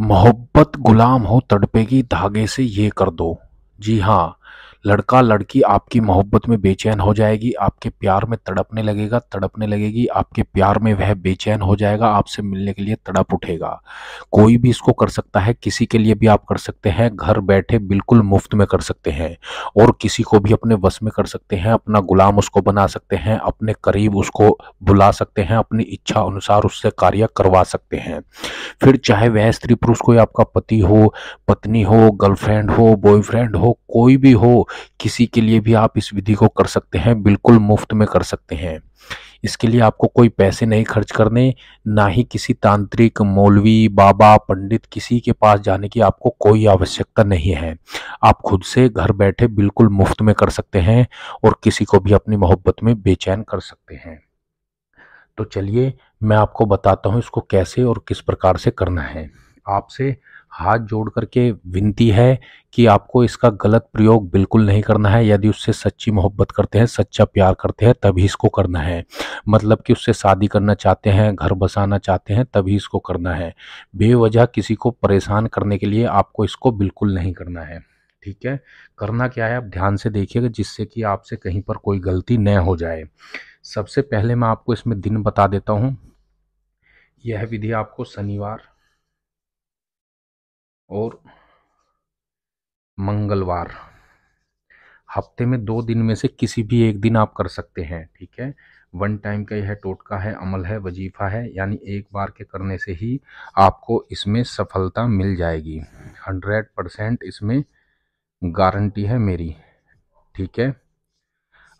मोहब्बत गुलाम हो तड़पेगी धागे से ये कर दो जी हाँ लड़का लड़की आपकी मोहब्बत में बेचैन हो जाएगी आपके प्यार में तड़पने लगेगा तड़पने लगेगी आपके प्यार में वह बेचैन हो जाएगा आपसे मिलने के लिए तड़प उठेगा कोई भी इसको कर सकता है किसी के लिए भी आप कर सकते हैं घर बैठे बिल्कुल मुफ्त में कर सकते हैं और किसी को भी अपने वश में कर सकते हैं अपना गुलाम उसको बना सकते हैं अपने करीब उसको बुला सकते हैं अपनी इच्छा अनुसार उससे कार्य करवा सकते हैं फिर चाहे वह स्त्री पुरुष कोई आपका पति हो पत्नी हो गर्लफ्रेंड हो बॉयफ्रेंड हो कोई भी हो किसी के लिए भी आप इस विधि को कर सकते हैं बिल्कुल मुफ्त में कर सकते हैं इसके लिए आपको कोई पैसे नहीं खर्च करने ना ही किसी तांत्रिक मौलवी बाबा पंडित किसी के पास जाने की आपको कोई आवश्यकता नहीं है आप खुद से घर बैठे बिल्कुल मुफ्त में कर सकते हैं और किसी को भी अपनी मोहब्बत में बेचैन कर सकते हैं तो चलिए मैं आपको बताता हूँ इसको कैसे और किस प्रकार से करना है आपसे हाथ जोड़ करके विनती है कि आपको इसका गलत प्रयोग बिल्कुल नहीं करना है यदि उससे सच्ची मोहब्बत करते हैं सच्चा प्यार करते हैं तभी इसको करना है मतलब कि उससे शादी करना चाहते हैं घर बसाना चाहते हैं तभी इसको करना है बेवजह किसी को परेशान करने के लिए आपको इसको बिल्कुल नहीं करना है ठीक है करना क्या है आप ध्यान से देखिएगा जिससे कि आपसे कहीं पर कोई गलती न हो जाए सबसे पहले मैं आपको इसमें दिन बता देता हूँ यह विधि आपको शनिवार और मंगलवार हफ्ते में दो दिन में से किसी भी एक दिन आप कर सकते हैं ठीक है वन टाइम का यह टोटका है अमल है वजीफ़ा है यानी एक बार के करने से ही आपको इसमें सफलता मिल जाएगी हंड्रेड परसेंट इसमें गारंटी है मेरी ठीक है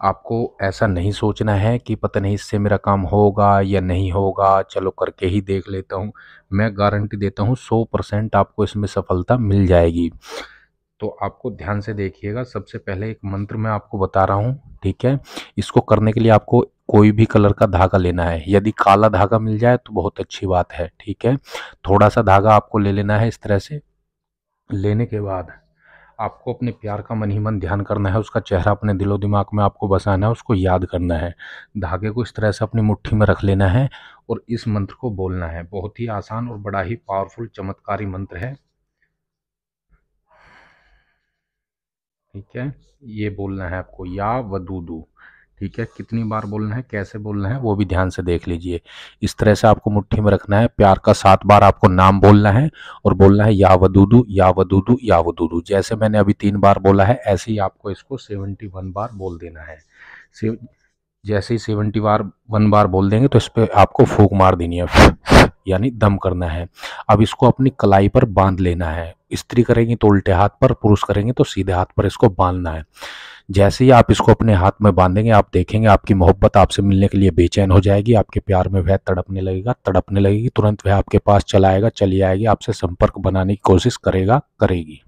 आपको ऐसा नहीं सोचना है कि पता नहीं इससे मेरा काम होगा या नहीं होगा चलो करके ही देख लेता हूँ मैं गारंटी देता हूँ सौ परसेंट आपको इसमें सफलता मिल जाएगी तो आपको ध्यान से देखिएगा सबसे पहले एक मंत्र मैं आपको बता रहा हूँ ठीक है इसको करने के लिए आपको कोई भी कलर का धागा लेना है यदि काला धागा मिल जाए तो बहुत अच्छी बात है ठीक है थोड़ा सा धागा आपको ले लेना है इस तरह से लेने के बाद आपको अपने प्यार का मन ही मन ध्यान करना है उसका चेहरा अपने दिलो दिमाग में आपको बसाना है उसको याद करना है धागे को इस तरह से अपनी मुट्ठी में रख लेना है और इस मंत्र को बोलना है बहुत ही आसान और बड़ा ही पावरफुल चमत्कारी मंत्र है ठीक है ये बोलना है आपको या वदूदू ठीक है कितनी बार बोलना है कैसे बोलना है वो भी ध्यान से देख लीजिए इस तरह से आपको मुट्ठी में रखना है प्यार का सात बार आपको नाम बोलना है और बोलना है या वदूदू या वदूदू या वदूदू जैसे मैंने अभी तीन बार बोला है ऐसे ही आपको इसको सेवेंटी वन बार बोल देना है जैसे ही सेवेंटी बार वन बार बोल देंगे तो इस पर आपको फूक मार देनी है यानी दम करना है अब इसको अपनी कलाई पर बांध लेना है स्त्री करेंगी तो उल्टे हाथ पर पुरुष करेंगे तो सीधे हाथ पर इसको बांधना है जैसे ही आप इसको अपने हाथ में बांधेंगे आप देखेंगे आपकी मोहब्बत आपसे मिलने के लिए बेचैन हो जाएगी आपके प्यार में वह तड़पने लगेगा तड़पने लगेगी तुरंत वह आपके पास चला आएगा चली आएगी आपसे संपर्क बनाने की कोशिश करेगा करेगी